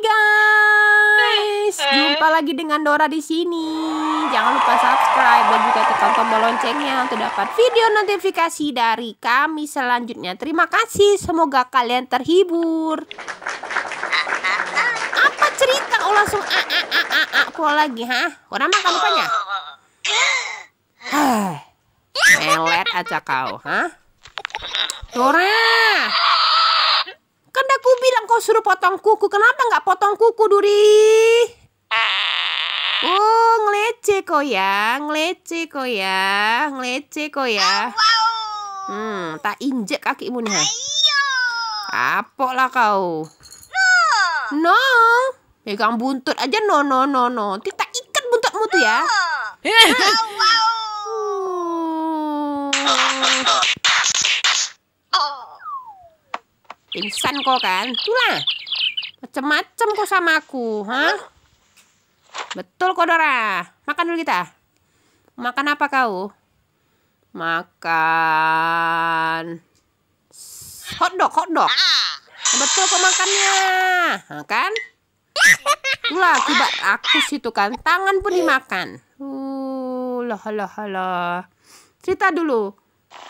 guys, eh. jumpa lagi dengan Dora di sini. Jangan lupa subscribe dan juga tekan tombol loncengnya untuk dapat video notifikasi dari kami selanjutnya. Terima kasih, semoga kalian terhibur. Apa cerita? Oh langsung a a a a a pola lagi, hah? Orang makan rupanya. Oh. Melet aja kau, ha? Dora. Kan aku bilang kau suruh potong kuku. Kenapa nggak potong kuku, Duri? Oh, ngelece kok ya. Ngelece kok ya. Ngelece kok ya. Hmm, tak injek kakimu nih. lah kau. No. No. Pegang buntut aja no no no no. Tidak ikat buntutmu tuh ya. Wow. Pingsan kok kan? Itulah. Macem-macem kok sama aku, hah? Betul kok Dora. Makan dulu kita. Makan apa kau? Makan hotdog, hotdog. Betul kok makannya. kan? Itulah tiba aku situ kan. Tangan pun dimakan. Uh, loh, loh, loh. Cerita dulu.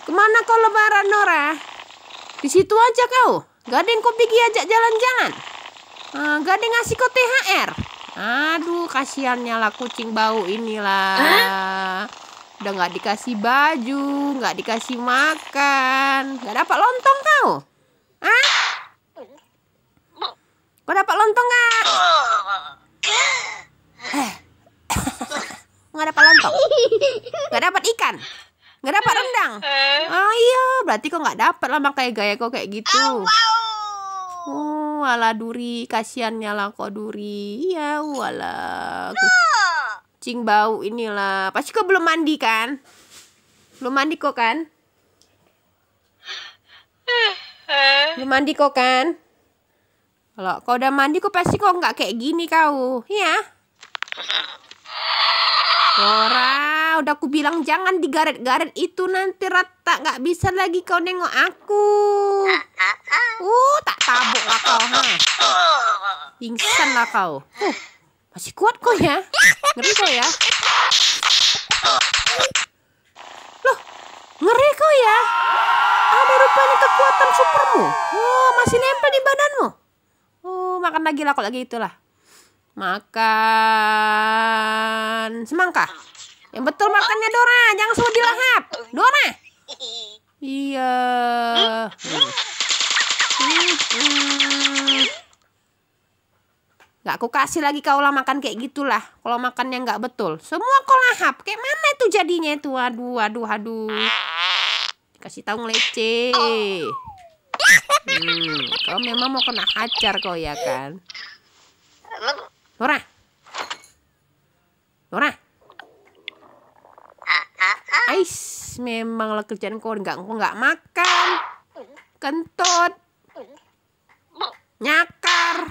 Kemana kau lebaran, Nora? Di situ aja kau. Gading kok pergi ajak jalan-jalan. Uh, gading ngasih kau THR. Aduh, kasihannya lah kucing bau inilah. Hah? Udah gak dikasih baju, gak dikasih makan, gak dapat lontong kau. Hah? Kau dapat lontong nggak? Eh. Gak dapat lontong. gak dapat ikan nggak dapat rendang ah iya berarti kok gak dapat lah makanya gaya kok kayak gitu oh ala duri kasiannya lah kok duri iya wala cing bau inilah pasti kok belum mandi kan belum mandi kok kan eh. belum mandi kok kan kalau kau udah mandi kok pasti kok nggak kayak gini kau ya Ora udah aku bilang jangan digaret-garet itu nanti rata nggak bisa lagi kau nengok aku. Uh, tak tabuk lah kau. Ha. Pingsan lah kau. Uh, masih kuat kau ya. Ngeri kau ya. Loh, ngeri kau ya. Ada rupanya kekuatan supermu. Wah oh, masih nempel di badanmu. Oh, makan lagi lah kau lagi itulah. Makan semangka. Yang betul makannya Dora, jangan semua dilahap. Dora. Iya. Gak aku kasih lagi kau lah makan kayak gitulah. Kalau makan yang nggak betul, semua kau lahap. Kayak mana itu jadinya itu? Aduh, aduh, aduh. Kasih tahu ngeleceh. Hmm, kau memang mau kena hajar kau ya kan? Nora. Nora. Ais, memanglah kerjaan kau nggak kau nggak makan. Kentut. Nyakar.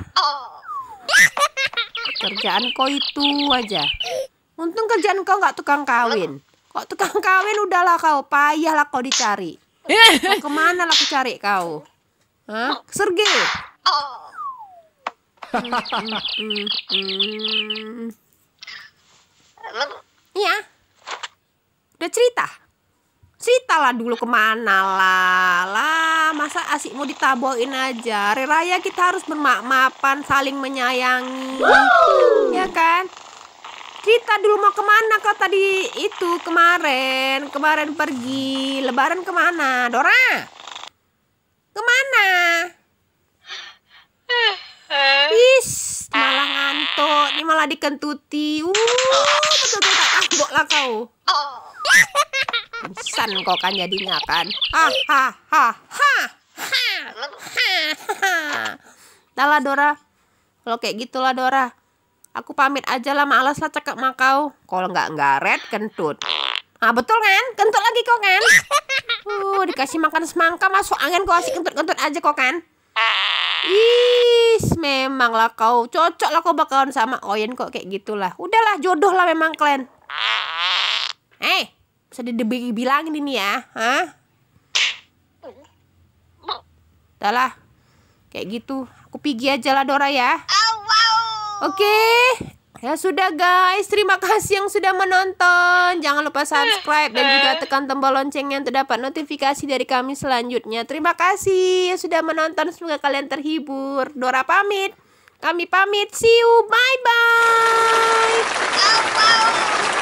Kerjaan kau itu aja. Untung kerjaan kau nggak tukang kawin. Kok tukang kawin udahlah kau, payahlah kau dicari. Kau kemana lah aku cari kau? Hah? Sergei. Iya udah cerita lah dulu kemana lah lah masa asik mau ditaboin aja hari raya kita harus bermaaf saling menyayangi wow. ya kan cerita dulu mau kemana kau tadi itu kemarin kemarin pergi lebaran kemana Dora kemana eh, eh. Is, malah ngantuk, ini malah dikentuti. Uh, lah kau. Oh. kau kan jadinya kan. Ha ha ha ha. Dah lah Dora. Kalau kayak gitulah Dora. Aku pamit aja lah malas lah cakap sama kau. Kalau nggak ngaret kentut. Ah betul kan? Kentut lagi kau kan? Uh, dikasih makan semangka masuk angin kau asik kentut-kentut aja kau kan? Is, memanglah kau cocok lah kau bakalan sama Oyen kok kayak gitulah. Udahlah jodoh lah memang kalian. Eh, bisa dibilangin ini ya, hah? Dahlah, kayak gitu. Aku pergi aja lah Dora ya. Oke, okay. Ya sudah guys, terima kasih yang sudah menonton. Jangan lupa subscribe dan juga tekan tombol loncengnya untuk dapat notifikasi dari kami selanjutnya. Terima kasih yang sudah menonton. Semoga kalian terhibur. Dora pamit. Kami pamit. See you. Bye bye.